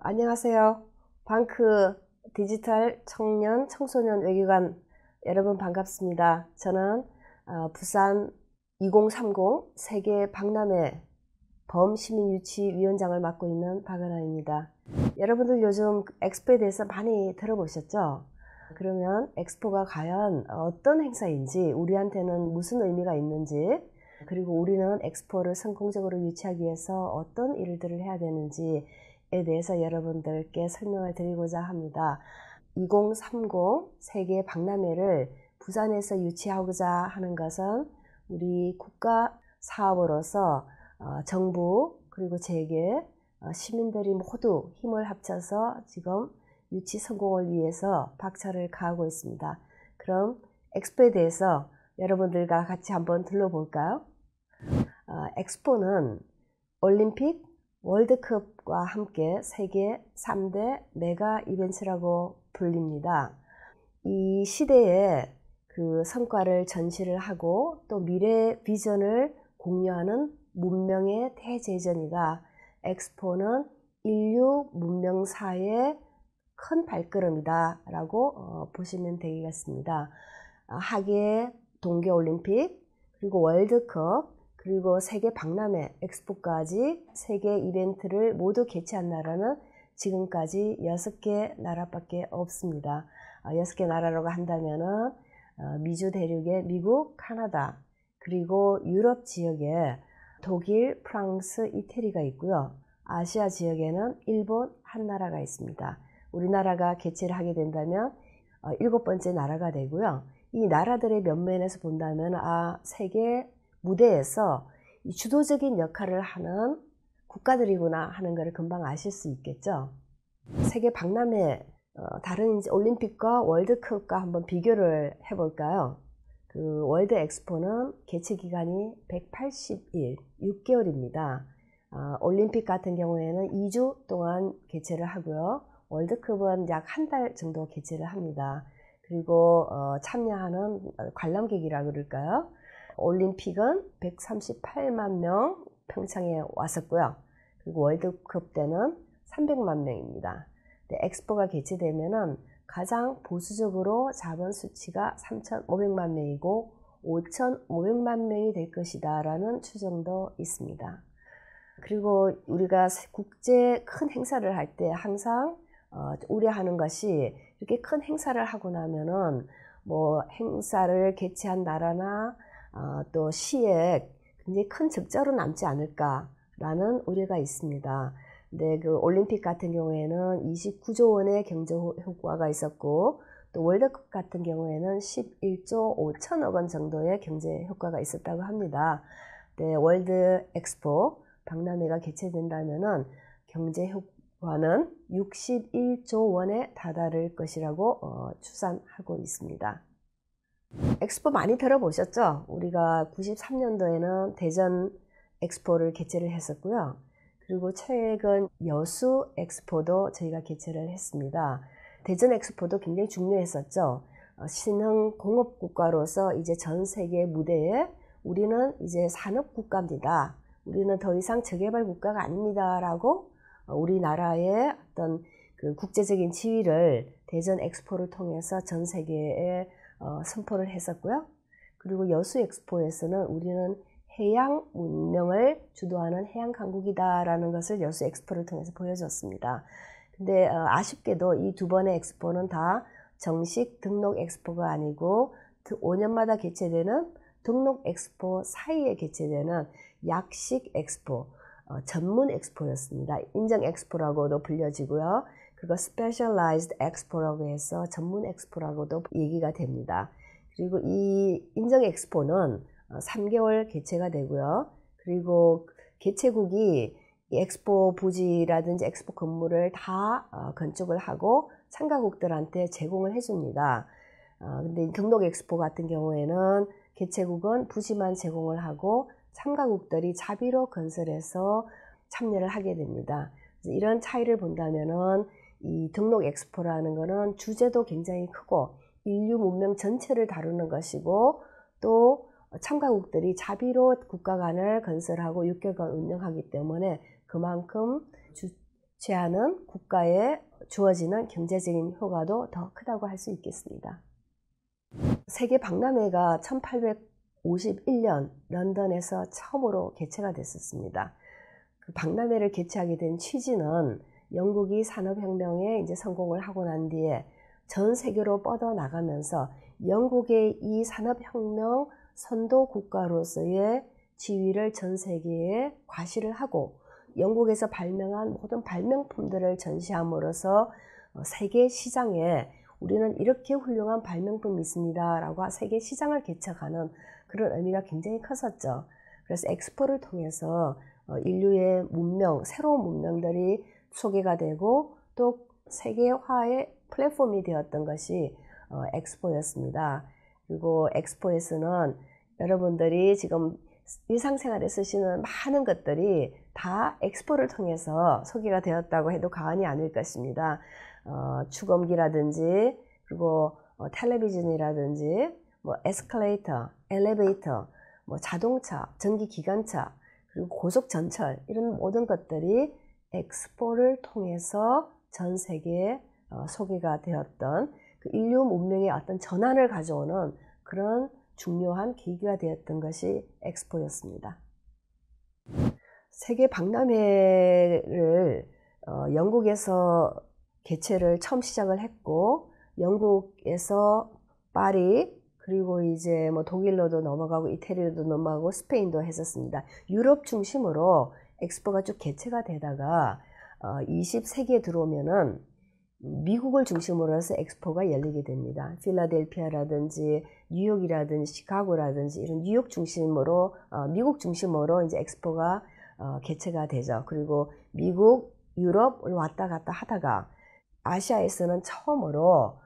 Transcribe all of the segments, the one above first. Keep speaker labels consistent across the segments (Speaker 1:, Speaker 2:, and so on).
Speaker 1: 안녕하세요. 방크 디지털 청년 청소년 외교관 여러분 반갑습니다. 저는 어, 부산 2030 세계 박람회 범시민유치위원장을 맡고 있는 박은하입니다. 여러분들 요즘 엑스포에 대해서 많이 들어보셨죠? 그러면 엑스포가 과연 어떤 행사인지 우리한테는 무슨 의미가 있는지 그리고 우리는 엑스포를 성공적으로 유치하기 위해서 어떤 일들을 해야 되는지 에 대해서 여러분들께 설명을 드리고자 합니다. 2030 세계 박람회를 부산에서 유치하고자 하는 것은 우리 국가 사업으로서 어, 정부 그리고 재계 어, 시민들이 모두 힘을 합쳐서 지금 유치 성공을 위해서 박차를 가하고 있습니다. 그럼 엑스포에 대해서 여러분들과 같이 한번 둘러볼까요? 어, 엑스포는 올림픽, 월드컵과 함께 세계 3대 메가 이벤트라고 불립니다. 이 시대에 그 성과를 전시를 하고 또 미래 비전을 공유하는 문명의 대제전이다. 엑스포는 인류 문명사의 큰 발걸음이다. 라고 어, 보시면 되겠습니다. 아, 하계 동계올림픽, 그리고 월드컵, 그리고 세계 박람회, 엑스포까지 세계 이벤트를 모두 개최한 나라는 지금까지 6개 나라밖에 없습니다. 6개 아, 나라라고 한다면 어, 미주 대륙에 미국, 카나다, 그리고 유럽 지역에 독일, 프랑스, 이태리가 있고요. 아시아 지역에는 일본, 한나라가 있습니다. 우리나라가 개최를 하게 된다면 어, 일곱 번째 나라가 되고요. 이 나라들의 면면에서 본다면 아 세계 무대에서 주도적인 역할을 하는 국가들이구나 하는 것을 금방 아실 수 있겠죠. 세계 박람회 어, 다른 올림픽과 월드컵과 한번 비교를 해볼까요? 그 월드 엑스포는 개최 기간이 180일, 6개월입니다. 어, 아, 올림픽 같은 경우에는 2주 동안 개최를 하고요. 월드컵은 약 한 달 정도 개최를 합니다. 그리고 어, 참여하는 관람객이라 그럴까요? 올림픽은 138만 명 평창에 왔었고요. 그리고 월드컵 때는 300만 명입니다. 엑스포가 개최되면은 가장 보수적으로 자은 수치가 3,500만 명이고 5,500만 명이 될 것이다라는 추정도 있습니다. 그리고 우리가 국제 큰 행사를 할 때 항상 어, 우려하는 것이 이렇게 큰 행사를 하고 나면은 뭐 행사를 개최한 나라나 어, 또 시에 굉장히 큰 적자로 남지 않을까라는 우려가 있습니다. 근데 그 올림픽 같은 경우에는 29조 원의 경제 효과가 있었고 또 월드컵 같은 경우에는 11조 5천억 원 정도의 경제 효과가 있었다고 합니다. 네, 월드 엑스포 박람회가 개최된다면은 경제 효과는 61조 원에 다다를 것이라고 어, 추산하고 있습니다. 엑스포 많이 들어보셨죠? 우리가 93년도에는 대전 엑스포를 개최를 했었고요. 그리고 최근 여수 엑스포도 저희가 개최를 했습니다. 대전 엑스포도 굉장히 중요했었죠. 어, 신흥 공업 국가로서 이제 전 세계 무대에 우리는 이제 산업 국가입니다. 우리는 더 이상 저개발 국가가 아닙니다라고 어, 우리나라의 어떤 그 국제적인 지위를 대전 엑스포를 통해서 전 세계에 어, 선포를 했었고요. 그리고 여수 엑스포에서는 우리는 해양 문명을 주도하는 해양 강국이다라는 것을 여수 엑스포를 통해서 보여줬습니다. 근데 어, 아쉽게도 이 두 번의 엑스포는 다 정식 등록 엑스포가 아니고 5년마다 개최되는 등록 엑스포 사이에 개최되는 약식 엑스포, 어, 전문 엑스포였습니다. 인정 엑스포라고도 불려지고요. 그거 specialized expo라고 해서 전문 엑스포라고도 얘기가 됩니다. 그리고 이 인정 엑스포는 3개월 어, 개최가 되고요. 그리고 개최국이 엑스포 부지라든지 엑스포 건물을 다 어, 건축을 하고 참가국들한테 제공을 해줍니다. 어, 근데 경록 엑스포 같은 경우에는 개최국은 부지만 제공을 하고 참가국들이 자비로 건설해서 참여를 하게 됩니다. 이런 차이를 본다면은 이 등록 엑스포라는 것은 주제도 굉장히 크고 인류 문명 전체를 다루는 것이고 또 참가국들이 자비로 국가관을 건설하고 6개월 운영하기 때문에 그만큼 주최하는 국가에 주어지는 경제적인 효과도 더 크다고 할 수 있겠습니다. 세계 박람회가 1851년 런던에서 처음으로 개최가 됐었습니다. 그 박람회를 개최하게 된 취지는 영국이 산업혁명에 이제 성공을 하고 난 뒤에 전 세계로 뻗어 나가면서 영국의 이 산업혁명 선도 국가로서의 지위를 전 세계에 과시를 하고 영국에서 발명한 모든 발명품들을 전시함으로써 어, 세계 시장에 우리는 이렇게 훌륭한 발명품이 있습니다. 라고 세계 시장을 개척하는 그런 의미가 굉장히 컸었죠. 그래서 엑스포를 통해서 어, 인류의 문명, 새로운 문명들이 소개가 되고 또 세계화의 플랫폼이 되었던 것이 어, 엑스포였습니다. 그리고 엑스포에서는 여러분들이 지금 일상생활에 쓰시는 많은 것들이 다 엑스포를 통해서 소개가 되었다고 해도 과언이 아닐 것입니다. 어, 추검기라든지 그리고 어, 텔레비전이라든지 뭐 에스컬레이터, 엘리베이터, 뭐 자동차, 전기기관차 그리고 고속전철 이런 모든 것들이 엑스포를 통해서 전 세계에 어, 소개가 되었던 그 인류 문명의 어떤 전환을 가져오는 그런 중요한 계기가 되었던 것이 엑스포였습니다. 세계 박람회를 어, 영국에서 개최를 처음 시작을 했고 영국에서 파리 그리고 이제 뭐 독일로도 넘어가고 이태리로도 넘어가고 스페인도 했었습니다. 유럽 중심으로 엑스포가 쭉 개최가 되다가 20세기에 어, 들어오면은 미국을 중심으로 해서 엑스포가 열리게 됩니다. 필라델피아라든지 뉴욕이라든지 시카고라든지 이런 뉴욕 중심으로 어, 미국 중심으로 이제 엑스포가 어, 개최가 되죠. 그리고 미국, 유럽을 왔다 갔다 하다가 아시아에서는 처음으로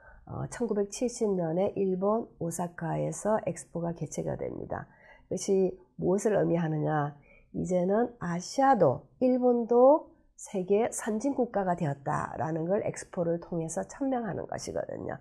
Speaker 1: 1970년에 일본 오사카에서 엑스포가 개최가 됩니다. 그것이 무엇을 의미하느냐? 이제는 아시아도 일본도 세계 선진 국가가 되었다라는 걸 엑스포를 통해서 천명하는 것이거든요.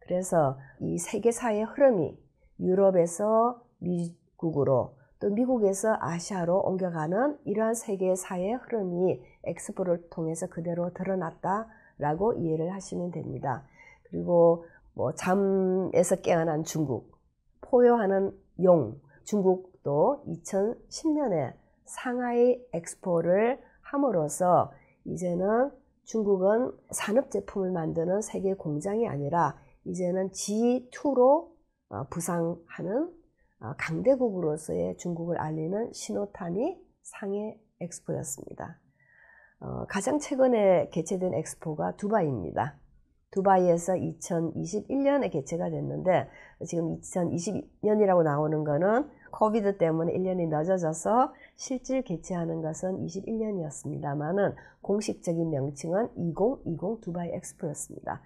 Speaker 1: 그래서 이 세계사의 흐름이 유럽에서 미국으로 또 미국에서 아시아로 옮겨가는 이러한 세계사의 흐름이 엑스포를 통해서 그대로 드러났다라고 이해를 하시면 됩니다. 그리고 뭐 잠에서 깨어난 중국, 포효하는 용, 중국도 2010년에 상하이 엑스포를 함으로써 이제는 중국은 산업 제품을 만드는 세계 공장이 아니라 이제는 G2로 어, 부상하는 어, 강대국으로서의 중국을 알리는 신호탄이 상해 엑스포였습니다. 어, 가장 최근에 개최된 엑스포가 두바이입니다. 두바이에서 2021년에 개최가 됐는데 지금 2022년이라고 나오는 거는 코비드 때문에 1년이 늦어져서 실질 개최하는 것은 21년이었습니다만은 공식적인 명칭은 2020 두바이 엑스포였습니다.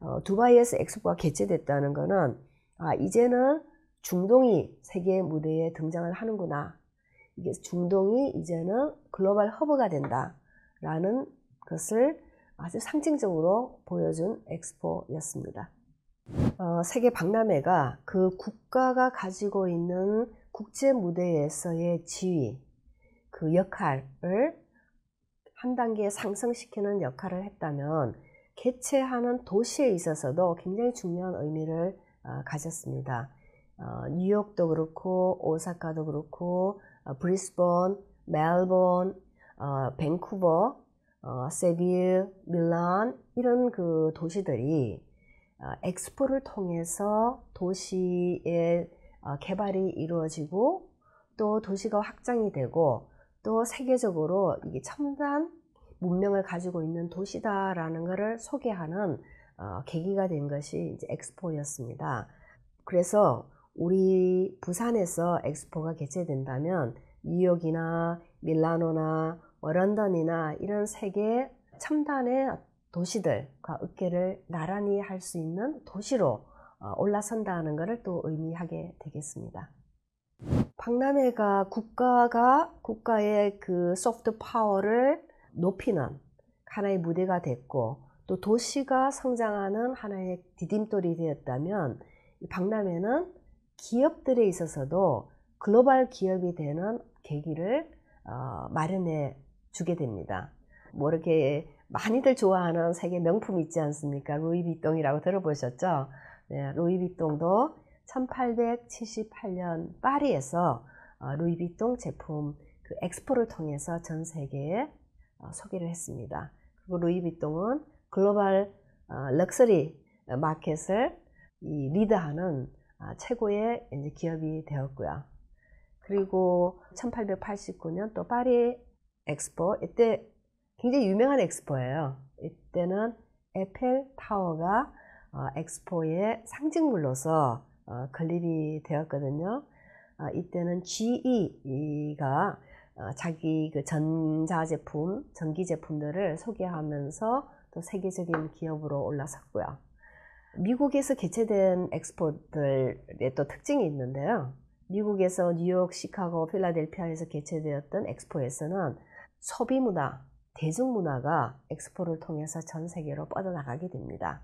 Speaker 1: 어, 두바이에서 엑스포가 개최됐다는 것은 아, 이제는 중동이 세계 무대에 등장을 하는구나. 이게 중동이 이제는 글로벌 허브가 된다라는 것을 아주 상징적으로 보여준 엑스포였습니다. 어, 세계 박람회가 그 국가가 가지고 있는 국제 무대에서의 지위, 그 역할을 한 단계 상승시키는 역할을 했다면 개최하는 도시에 있어서도 굉장히 중요한 의미를 어, 가졌습니다. 어, 뉴욕도 그렇고 오사카도 그렇고 어, 브리스본, 멜본, 어, 밴쿠버, 어, 세빌, 밀란 이런 그 도시들이 어, 엑스포를 통해서 도시의 어, 개발이 이루어지고 또 도시가 확장이 되고 또 세계적으로 이게 첨단 문명을 가지고 있는 도시다라는 것을 소개하는 어, 계기가 된 것이 이제 엑스포였습니다. 그래서 우리 부산에서 엑스포가 개최된다면 뉴욕이나 밀라노나 뭐 런던이나 이런 세계 첨단의 도시들과 어깨를 나란히 할 수 있는 도시로 어, 올라선다는 것을 또 의미하게 되겠습니다. 박람회가 국가가 국가의 그 소프트 파워를 높이는 하나의 무대가 됐고 또 도시가 성장하는 하나의 디딤돌이 되었다면 박람회는 기업들에 있어서도 글로벌 기업이 되는 계기를 어, 마련해 주게 됩니다. 뭐 이렇게 많이들 좋아하는 세계 명품 있지 않습니까? 루이비통이라고 들어보셨죠? 네, 루이비통도 1878년 파리에서 어, 루이비통 제품 그 엑스포를 통해서 전 세계에 어, 소개를 했습니다. 그리고 루이비통은 글로벌 어, 럭셔리 마켓을 리드하는 아, 최고의 이제 기업이 되었고요. 그리고 1889년 또 파리 엑스포 이때 굉장히 유명한 엑스포예요. 이때는 에펠 타워가 어, 엑스포의 상징물로서 어, 건립이 되었거든요. 어, 이때는 GE가 자기 그 전자 제품, 전기 제품들을 소개하면서 또 세계적인 기업으로 올라섰고요. 미국에서 개최된 엑스포들의 또 특징이 있는데요. 미국에서 뉴욕, 시카고, 필라델피아에서 개최되었던 엑스포에서는 소비 문화, 대중문화가 엑스포를 통해서 전 세계로 뻗어나가게 됩니다.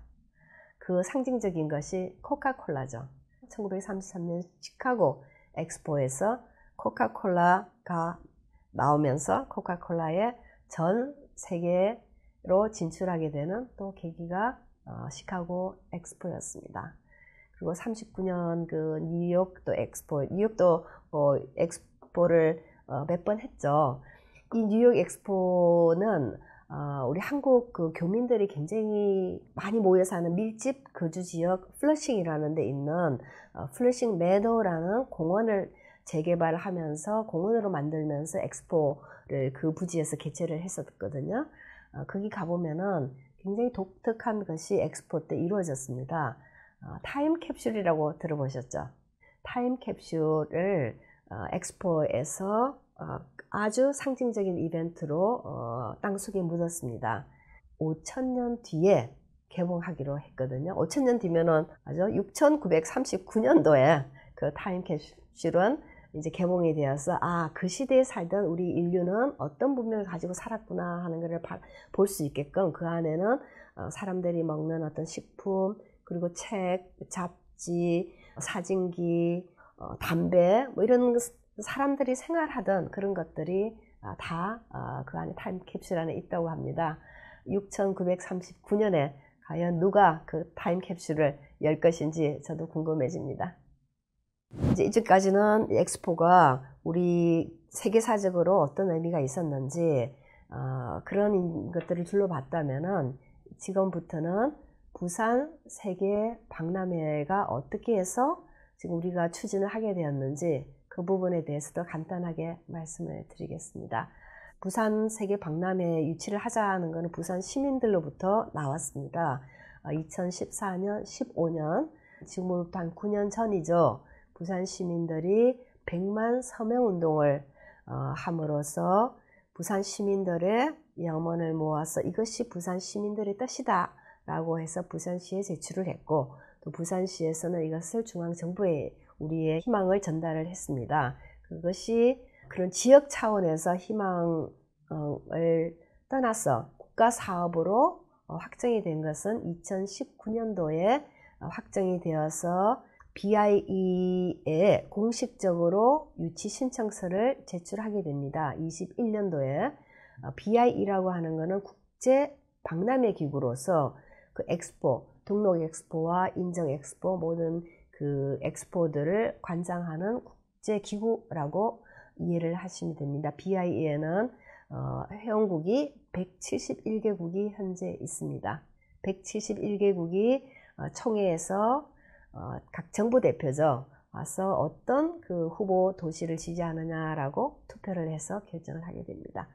Speaker 1: 그 상징적인 것이 코카콜라죠. 1933년 시카고 엑스포에서 코카콜라가 나오면서 코카콜라의 전 세계로 진출하게 되는 또 계기가 어, 시카고 엑스포였습니다. 그리고 39년 그 뉴욕도 엑스포, 뉴욕도 어, 엑스포를 어, 몇번 했죠. 이 뉴욕 엑스포는 어, 우리 한국 그 교민들이 굉장히 많이 모여 사는 밀집 거주 지역 플러싱이라는 데 있는 어, 플러싱 매도라는 공원을 재개발하면서 공원으로 만들면서 엑스포를 그 부지에서 개최를 했었거든요. 어, 거기 가보면은 굉장히 독특한 것이 엑스포 때 이루어졌습니다. 어, 타임캡슐이라고 들어보셨죠? 타임캡슐을 어, 엑스포에서 어, 아주 상징적인 이벤트로 어, 땅속에 묻었습니다. 5천년 뒤에 개봉하기로 했거든요. 5천년 뒤면은 아주 6,939년도에 그 타임캡슐은 이제 개봉이 되어서 아 그 시대에 살던 우리 인류는 어떤 문명을 가지고 살았구나 하는 것을 볼 수 있게끔 그 안에는 어, 사람들이 먹는 어떤 식품 그리고 책, 잡지, 사진기, 어, 담배 뭐 이런 사람들이 생활하던 그런 것들이 아, 다그 아, 안에 타임캡슐 안에 있다고 합니다. 6939년에 과연 누가 그 타임캡슐을 열 것인지 저도 궁금해집니다. 이제 이쪽까지는 엑스포가 우리 세계사적으로 어떤 의미가 있었는지 어, 그런 것들을 둘러봤다면은 지금부터는 부산 세계 박람회가 어떻게 해서 지금 우리가 추진을 하게 되었는지 그 부분에 대해서 도 간단하게 말씀을 드리겠습니다. 부산 세계 박람회 에 유치를 하자는 것은 부산 시민들로부터 나왔습니다. 2014년, 15년, 지금으로부터 한 9년 전이죠. 부산 시민들이 100만 서명 운동을 어, 함으로써 부산 시민들의 염원을 모아서 이것이 부산 시민들의 뜻이다 라고 해서 부산시에 제출을 했고 또 부산시에서는 이것을 중앙정부에 우리의 희망을 전달을 했습니다. 그것이 그런 지역 차원에서 희망을 떠나서 국가 사업으로 어, 확정이 된 것은 2019년도에 어, 확정이 되어서 BIE에 공식적으로 유치 신청서를 제출하게 됩니다. 21년도에 BIE라고 어, 하는 것은 국제 박람회 기구로서 그 엑스포, 등록 엑스포와 인정 엑스포 모든 그 엑스포들을 관장하는 국제기구라고 이해를 하시면 됩니다. BIE는 어, 회원국이 171개국이 현재 있습니다. 171개국이 총회에서 어, 어, 각 정부 대표죠. 와서 어떤 그 후보 도시를 지지하느냐라고 투표를 해서 결정을 하게 됩니다.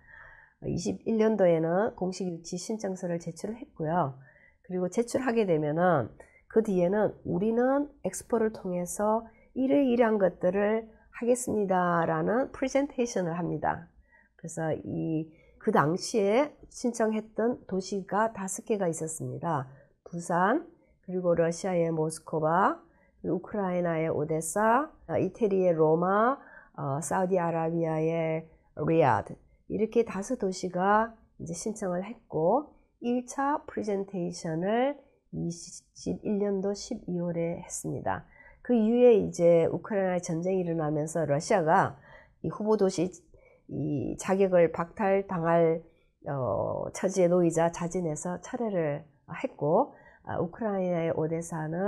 Speaker 1: 21년도에는 공식 유치 신청서를 제출을 했고요. 그리고 제출하게 되면은 그 뒤에는 우리는 엑스포를 통해서 이래 이러한 것들을 하겠습니다라는 프레젠테이션을 합니다. 그래서 이 그 당시에 신청했던 도시가 다섯 개가 있었습니다. 부산, 그리고 러시아의 모스코바, 우크라이나의 오데사, 이태리의 로마, 어, 사우디아라비아의 리아드 이렇게 다섯 도시가 이제 신청을 했고 1차 프레젠테이션을 2021년도 12월에 했습니다. 그 이후에 이제 우크라이나 전쟁이 일어나면서 러시아가 이 후보 도시 이 자격을 박탈당할 어, 처지에 놓이자 자진해서 철회를 했고 아, 우크라이나의 오데사는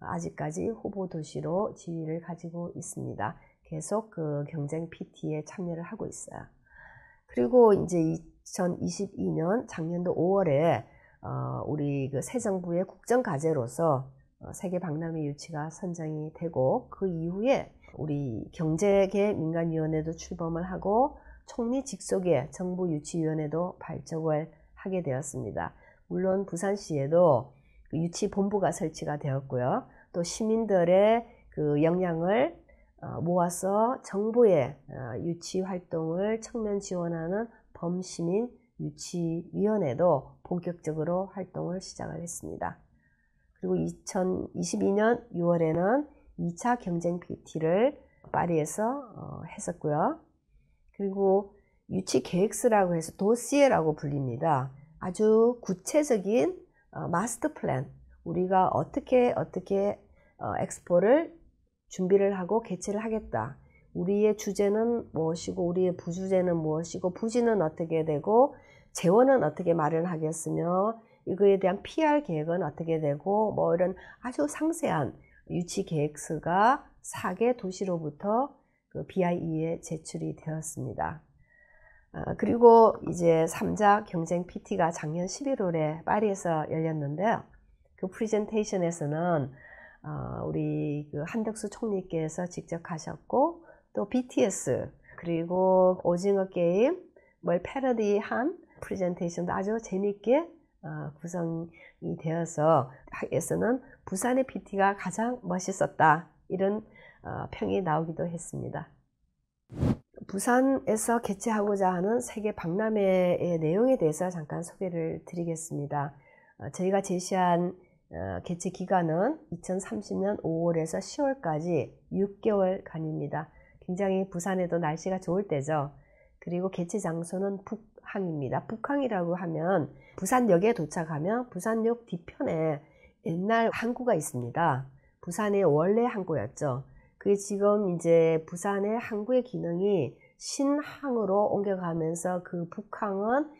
Speaker 1: 아직까지 후보 도시로 지위를 가지고 있습니다. 계속 그 경쟁 PT에 참여를 하고 있어요. 그리고 이제 2022년 작년도 5월에 어, 우리 그 새 정부의 국정 과제로서 어, 세계 박람회 유치가 선정이 되고 그 이후에 우리 경제계 민간위원회도 출범을 하고 총리 직속의 정부 유치위원회도 발족을 하게 되었습니다. 물론 부산시에도 그 유치 본부가 설치가 되었고요. 또 시민들의 그 역량을 어, 모아서 정부의 유치 활동을 청면 지원하는 범시민 유치위원회도 본격적으로 활동을 시작을 했습니다. 그리고 2022년 6월에는 2차 경쟁 PT를 파리에서 어, 했었고요. 그리고 유치 계획서라고 해서 도시에라고 불립니다. 아주 구체적인 어, 마스터 플랜, 우리가 어떻게 어떻게 어, 엑스포를 준비를 하고 개최를 하겠다. 우리의 주제는 무엇이고 우리의 부주제는 무엇이고 부지는 어떻게 되고 재원은 어떻게 마련하겠으며 이거에 대한 PR 계획은 어떻게 되고 뭐 이런 아주 상세한 유치 계획서가 4개 도시로부터 그 BIE에 제출이 되었습니다. 어, 그리고 이제 3자 경쟁 PT가 작년 11월에 파리에서 열렸는데요. 그 프리젠테이션에서는 어, 우리 그 한덕수 총리께서 직접 하셨고 또 BTS 그리고 오징어 게임 뭘 패러디한 프레젠테이션도 아주 재밌게 어, 구성이 되어서 학에서는 부산의 PT가 가장 멋있었다 이런 어, 평이 나오기도 했습니다. 부산에서 개최하고자 하는 세계 박람회의 내용에 대해서 잠깐 소개를 드리겠습니다. 어, 저희가 제시한 개최 기간은 2030년 5월에서 10월까지 6개월간입니다. 굉장히 부산에도 날씨가 좋을 때죠. 그리고 개최 장소는 북항입니다. 북항이라고 하면 부산역에 도착하면 부산역 뒤편에 옛날 항구가 있습니다. 부산의 원래 항구였죠. 그게 지금 이제 부산의 항구의 기능이 신항으로 옮겨가면서 그 북항은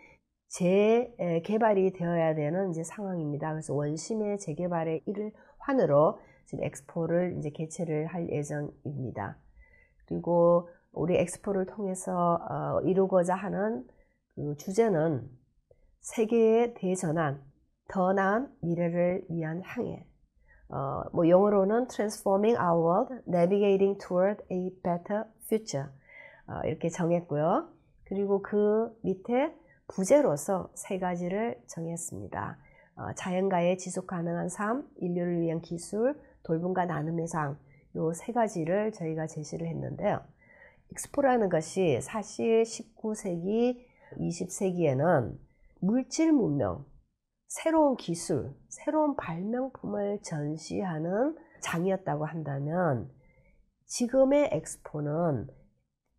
Speaker 1: 재개발이 되어야 되는 이제 상황입니다. 그래서 원심의 재개발의 일환으로 지금 엑스포를 이제 개최를 할 예정입니다. 그리고 우리 엑스포를 통해서 어, 이루고자 하는 그 주제는 세계의 대전환, 더 나은 미래를 위한 항해. 어, 뭐 영어로는 Transforming Our World, Navigating Toward a Better Future 어, 이렇게 정했고요. 그리고 그 밑에 부제로서 세 가지를 정했습니다. 어, 자연과의 지속 가능한 삶, 인류를 위한 기술, 돌봄과 나눔의 삶, 요세 가지를 저희가 제시를 했는데요. 익스포라는 것이 사실 19세기, 20세기에는 물질 문명, 새로운 기술, 새로운 발명품을 전시하는 장이었다고 한다면 지금의 엑스포는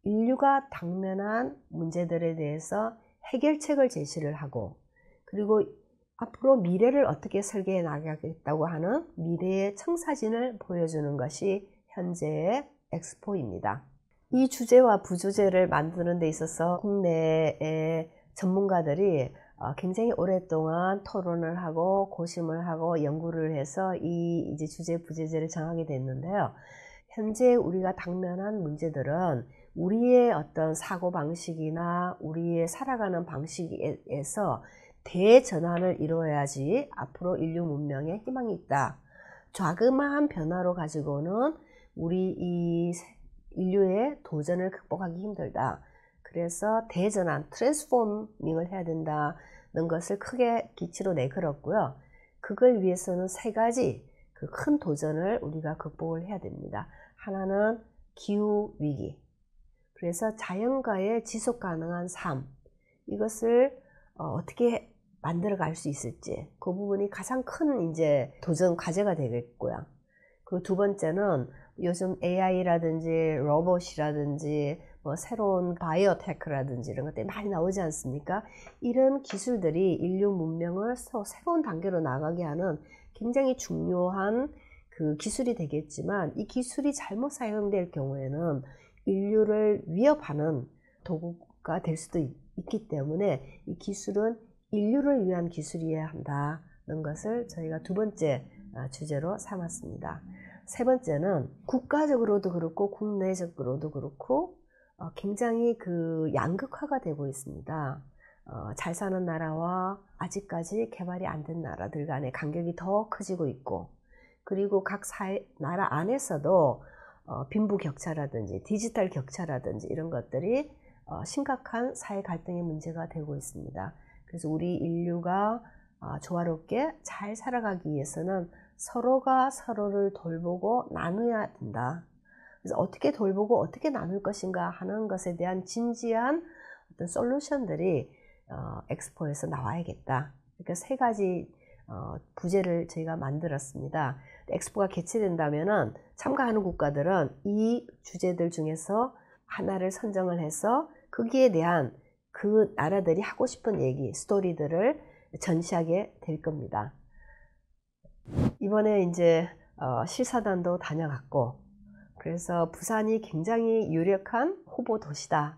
Speaker 1: 인류가 당면한 문제들에 대해서 해결책을 제시를 하고 그리고 앞으로 미래를 어떻게 설계해 나가겠다고 하는 미래의 청사진을 보여주는 것이 현재의 엑스포입니다. 이 주제와 부주제를 만드는 데 있어서 국내의 전문가들이 어, 굉장히 오랫동안 토론을 하고 고심을 하고 연구를 해서 이 이제 주제 부제제를 정하게 됐는데요. 현재 우리가 당면한 문제들은 우리의 어떤 사고 방식이나 우리의 살아가는 방식에서 대전환을 이루어야지 앞으로 인류 문명에 희망이 있다. 좌그마한 변화로 가지고는 우리 이 인류의 도전을 극복하기 힘들다. 그래서 대전환, 트랜스포밍을 해야 된다는 것을 크게 기치로 내걸었고요. 그걸 위해서는 세 가지 그 큰 도전을 우리가 극복을 해야 됩니다. 하나는 기후 위기. 그래서 자연과의 지속 가능한 삶 이것을 어, 어떻게 만들어 갈 수 있을지 그 부분이 가장 큰 이제 도전 과제가 되겠고요. 그리고 두 번째는 요즘 AI라든지 로봇이라든지 뭐 새로운 바이오테크라든지 이런 것들이 많이 나오지 않습니까? 이런 기술들이 인류 문명을 새로운 단계로 나가게 하는 굉장히 중요한 그 기술이 되겠지만 이 기술이 잘못 사용될 경우에는 인류를 위협하는 도구가 될 수도 있기 때문에 이 기술은 인류를 위한 기술이어야 한다는 것을 저희가 두 번째 아, 주제로 삼았습니다. 세 번째는 국가적으로도 그렇고 국내적으로도 그렇고 어, 굉장히 그 양극화가 되고 있습니다. 어, 잘 사는 나라와 아직까지 개발이 안 된 나라들 간의 간격이 더 커지고 있고 그리고 각 사회, 나라 안에서도 어, 빈부 격차라든지 디지털 격차라든지 이런 것들이 심각한 사회 갈등의 문제가 되고 있습니다. 그래서 우리 인류가 아, 조화롭게 잘 살아가기 위해서는 서로가 서로를 돌보고 나누어야 된다. 그래서 어떻게 돌보고 어떻게 나눌 것인가 하는 것에 대한 진지한 어떤 솔루션들이 어, 엑스포에서 나와야겠다. 그러니까 세 가지 어, 부제를 저희가 만들었습니다. 엑스포가 개최된다면 참가하는 국가들은 이 주제들 중에서 하나를 선정을 해서 거기에 대한 그 나라들이 하고 싶은 얘기, 스토리들을 전시하게 될 겁니다. 이번에 이제 어, 실사단도 다녀갔고 그래서 부산이 굉장히 유력한 후보 도시다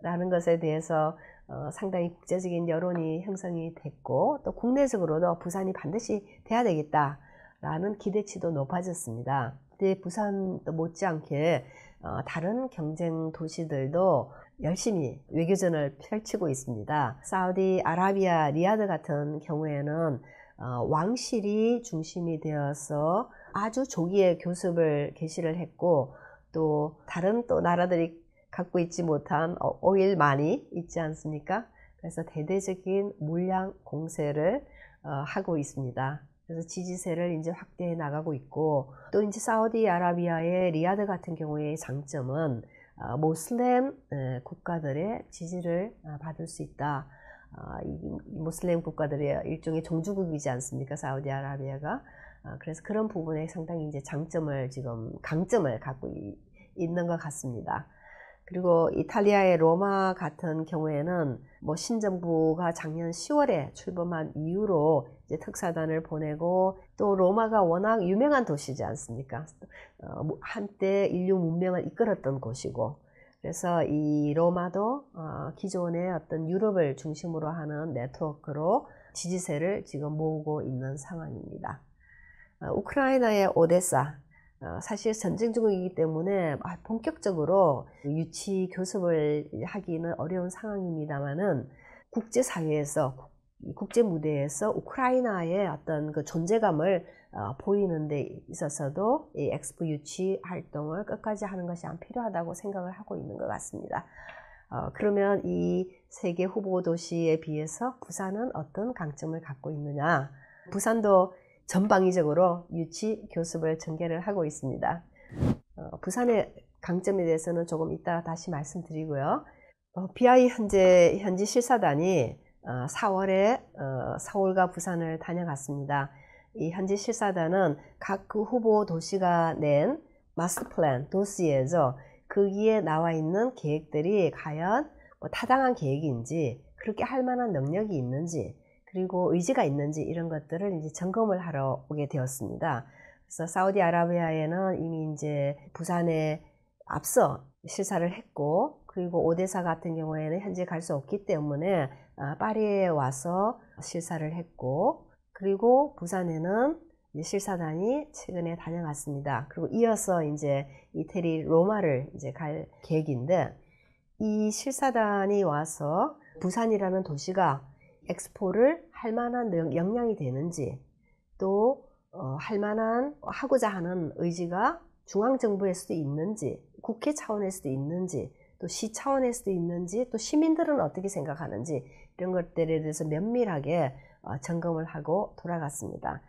Speaker 1: 라는 것에 대해서 어, 상당히 국제적인 여론이 형성이 됐고 또 국내적으로도 부산이 반드시 돼야 되겠다 라는 기대치도 높아졌습니다. 근데 부산 못지않게 어, 다른 경쟁 도시들도 열심히 외교전을 펼치고 있습니다. 사우디 아라비아 리아드 같은 경우에는 어, 왕실이 중심이 되어서 아주 조기에 교습을 개시를 했고 또 다른 또 나라들이 갖고 있지 못한 어, 오일 많이 있지 않습니까? 그래서 대대적인 물량 공세를 어, 하고 있습니다. 그래서 지지세를 이제 확대해 나가고 있고 또 이제 사우디아라비아의 리아드 같은 경우의 장점은 어, 모슬렘 국가들의 지지를 어, 받을 수 있다. 어, 이 모슬렘 국가들의 일종의 종주국이지 않습니까? 사우디아라비아가. 그래서 그런 부분에 상당히 이제 장점을 지금 강점을 갖고 있는 것 같습니다. 그리고 이탈리아의 로마 같은 경우에는 뭐 신정부가 작년 10월에 출범한 이후로 이제 특사단을 보내고 또 로마가 워낙 유명한 도시지 않습니까? 어, 뭐 한때 인류 문명을 이끌었던 곳이고 그래서 이 로마도 어, 기존의 어떤 유럽을 중심으로 하는 네트워크로 지지세를 지금 모으고 있는 상황입니다. 어, 우크라이나의 오데사 어, 사실 전쟁 중이기 때문에 아, 본격적으로 유치 교습을 하기는 어려운 상황입니다만은 국제사회에서 국제 무대에서 우크라이나의 어떤 그 존재감을 어, 보이는 데 있어서도 이 엑스포 유치 활동을 끝까지 하는 것이 안 필요하다고 생각을 하고 있는 것 같습니다. 어, 그러면 이 세계 후보 도시에 비해서 부산은 어떤 강점을 갖고 있느냐? 부산도 전방위적으로 유치 교습을 전개를 하고 있습니다. 어, 부산의 강점에 대해서는 조금 이따 다시 말씀드리고요. 어, BI 현재 현지 실사단이 어, 4월에 어, 서울과 부산을 다녀갔습니다. 이 현지 실사단은 각 그 후보 도시가 낸 마스터 플랜 도시에서 거기에 그 나와 있는 계획들이 과연 뭐 타당한 계획인지 그렇게 할 만한 능력이 있는지 그리고 의지가 있는지 이런 것들을 이제 점검을 하러 오게 되었습니다. 그래서 사우디아라비아에는 이미 이제 부산에 앞서 실사를 했고 그리고 오대사 같은 경우에는 현재 갈 수 없기 때문에 아, 파리에 와서 실사를 했고 그리고 부산에는 실사단이 최근에 다녀갔습니다. 그리고 이어서 이제 이태리 로마를 이제 갈 계획인데 이 실사단이 와서 부산이라는 도시가 엑스포를 할 만한 역량이 되는지 또 어, 할 만한 하고자 하는 의지가 중앙정부일 수도 있는지 국회 차원일 수도 있는지 또 시 차원일 수도 있는지 또 시민들은 어떻게 생각하는지 이런 것들에 대해서 면밀하게 어, 점검을 하고 돌아갔습니다.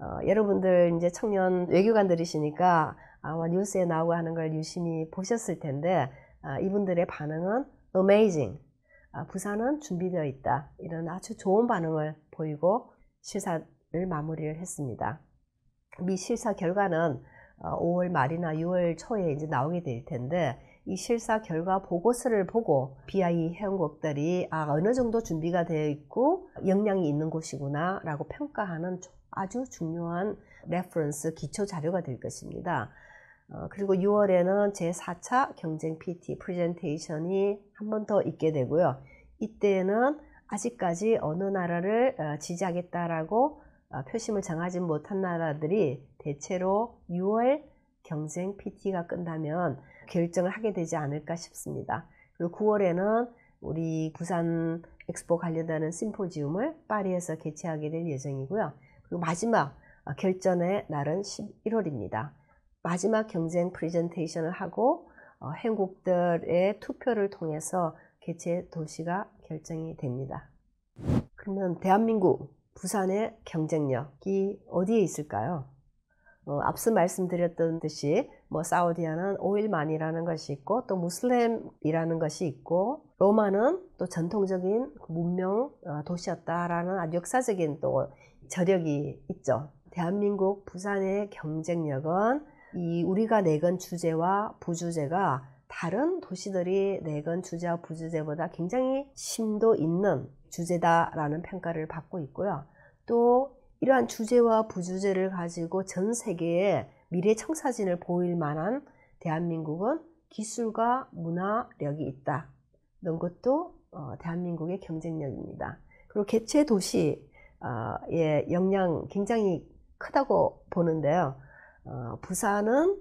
Speaker 1: 어, 여러분들 이제 청년 외교관들이시니까 아마 뉴스에 나오고 하는 걸 유심히 보셨을 텐데 아, 이분들의 반응은 amazing, 아, 부산은 준비되어 있다. 이런 아주 좋은 반응을 보이고 실사를 마무리를 했습니다. 미 실사 결과는 5월 어, 말이나 6월 초에 이제 나오게 될 텐데 이 실사 결과 보고서를 보고 BIE 회원국들이 아 어느 정도 준비가 되어 있고 역량이 있는 곳이구나 라고 평가하는 아주 중요한 레퍼런스 기초 자료가 될 것입니다. 어, 그리고 6월에는 제4차 경쟁 PT 프레젠테이션이 한 번 더 있게 되고요. 이때는 아직까지 어느 나라를 어, 지지하겠다라고 어, 표심을 정하지 못한 나라들이 대체로 6월 경쟁 PT가 끝나면 결정을 하게 되지 않을까 싶습니다. 그리고 9월에는 우리 부산 엑스포 관련되는 심포지움을 파리에서 개최하게 될 예정이고요. 그리고 마지막 결전의 날은 11월입니다. 마지막 경쟁 프레젠테이션을 하고 어, 행국들의 투표를 통해서 개최 도시가 결정이 됩니다. 그러면 대한민국 부산의 경쟁력이 어디에 있을까요? 어, 앞서 말씀드렸던 듯이 뭐 사우디아는 오일만이라는 것이 있고 또 무슬림이라는 것이 있고 로마는 또 전통적인 그 문명 어, 도시였다라는 아주 역사적인 또 저력이 있죠. 대한민국 부산의 경쟁력은 이 우리가 내건 주제와 부주제가 다른 도시들이 내건 주제와 부주제보다 굉장히 심도 있는 주제다라는 평가를 받고 있고요. 또 이러한 주제와 부주제를 가지고 전 세계에 미래 청사진을 보일 만한 대한민국은 기술과 문화력이 있다. 는 것도 어, 대한민국의 경쟁력입니다. 그리고 개최 도시의 영향 굉장히 크다고 보는데요. 어, 부산은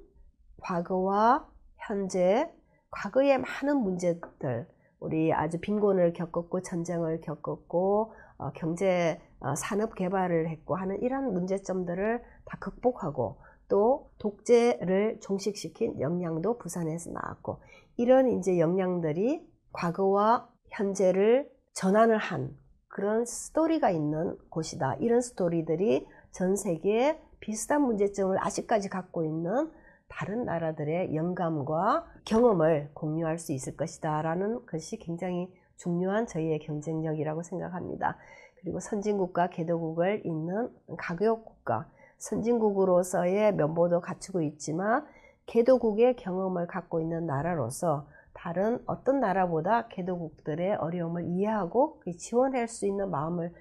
Speaker 1: 과거와 현재, 과거의 많은 문제들, 우리 아주 빈곤을 겪었고 전쟁을 겪었고 어, 경제 어, 산업 개발을 했고 하는 이런 문제점들을 다 극복하고 또 독재를 종식시킨 역량도 부산에서 나왔고 이런 이제 영향들이 과거와 현재를 전환을 한 그런 스토리가 있는 곳이다. 이런 스토리들이 전 세계에 비슷한 문제점을 아직까지 갖고 있는 다른 나라들의 영감과 경험을 공유할 수 있을 것이다 라는 것이 굉장히 중요한 저희의 경쟁력이라고 생각합니다. 그리고 선진국과 개도국을 잇는 가교국가, 선진국으로서의 면모도 갖추고 있지만 개도국의 경험을 갖고 있는 나라로서 다른 어떤 나라보다 개도국들의 어려움을 이해하고 그 지원할 수 있는 마음을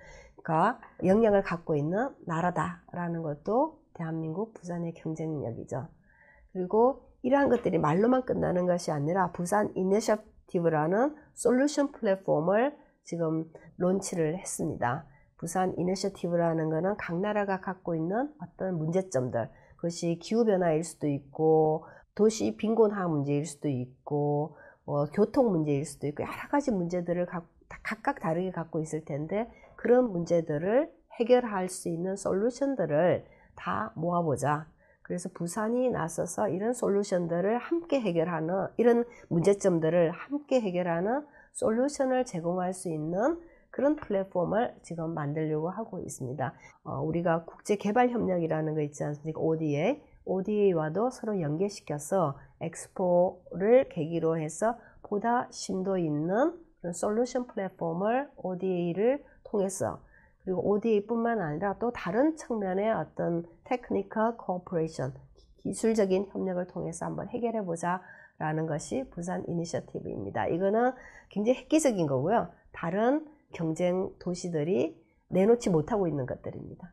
Speaker 1: 가 그러니까 영향을 갖고 있는 나라다라는 것도 대한민국 부산의 경쟁력이죠. 그리고 이러한 것들이 말로만 끝나는 것이 아니라 부산 이니셔티브라는 솔루션 플랫폼을 지금 론치를 했습니다. 부산 이니셔티브라는 것은 각 나라가 갖고 있는 어떤 문제점들 그것이 기후변화일 수도 있고 도시 빈곤화 문제일 수도 있고 뭐 교통 문제일 수도 있고 여러 가지 문제들을 각, 각각 다르게 갖고 있을 텐데 그런 문제들을 해결할 수 있는 솔루션들을 다 모아보자. 그래서 부산이 나서서 이런 솔루션들을 함께 해결하는 이런 문제점들을 함께 해결하는 솔루션을 제공할 수 있는 그런 플랫폼을 지금 만들려고 하고 있습니다. 어, 우리가 국제개발협력이라는 거 있지 않습니까? ODA. ODA와도 서로 연계시켜서 엑스포를 계기로 해서 보다 심도 있는 그런 솔루션 플랫폼을 ODA를 통해서 그리고 ODA뿐만 아니라 또 다른 측면의 어떤 테크니컬 코퍼레이션 기술적인 협력을 통해서 한번 해결해 보자 라는 것이 부산 이니셔티브입니다. 이거는 굉장히 획기적인 거고요. 다른 경쟁 도시들이 내놓지 못하고 있는 것들입니다.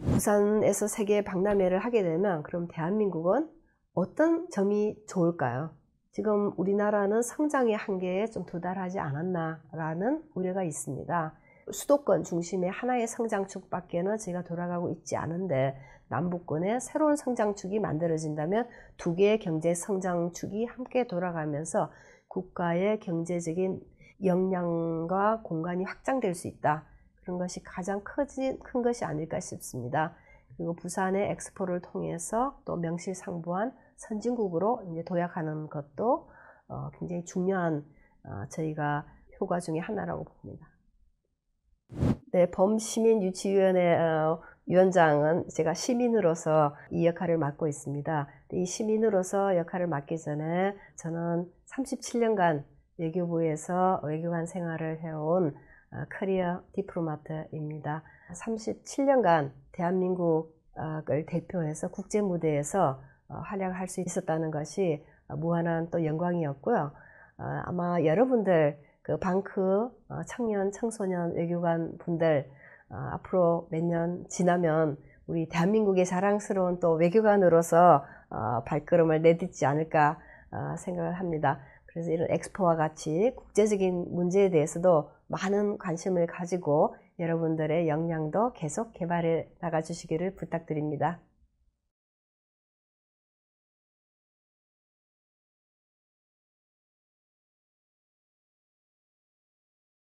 Speaker 1: 부산에서 세계 박람회를 하게 되면 그럼 대한민국은 어떤 점이 좋을까요? 지금 우리나라는 성장의 한계에 좀 도달하지 않았나라는 우려가 있습니다. 수도권 중심의 하나의 성장축 밖에는 제가 돌아가고 있지 않은데 남북권의 새로운 성장축이 만들어진다면 두 개의 경제 성장축이 함께 돌아가면서 국가의 경제적인 역량과 공간이 확장될 수 있다. 그런 것이 가장 크지, 큰 것이 아닐까 싶습니다. 그리고 부산의 엑스포를 통해서 또 명실상부한 선진국으로 이제 도약하는 것도 어, 굉장히 중요한 어, 저희가 효과 중의 하나라고 봅니다. 네, 범시민 유치위원회 어, 위원장은 제가 시민으로서 이 역할을 맡고 있습니다. 이 시민으로서 역할을 맡기 전에 저는 37년간 외교부에서 외교관 생활을 해온 어, 커리어 디프로마트입니다. 37년간 대한민국을 대표해서 국제 무대에서 어, 활약할 수 있었다는 것이 무한한 또 영광이었고요. 아마 여러분들 그 방크 어, 청년 청소년 외교관 분들 어, 앞으로 몇 년 지나면 우리 대한민국의 자랑스러운 또 외교관으로서 어, 발걸음을 내딛지 않을까 생각을 합니다. 그래서 이런 엑스포와 같이 국제적인 문제에 대해서도 많은 관심을 가지고 여러분들의 역량도 계속 개발해 나가 주시기를 부탁드립니다.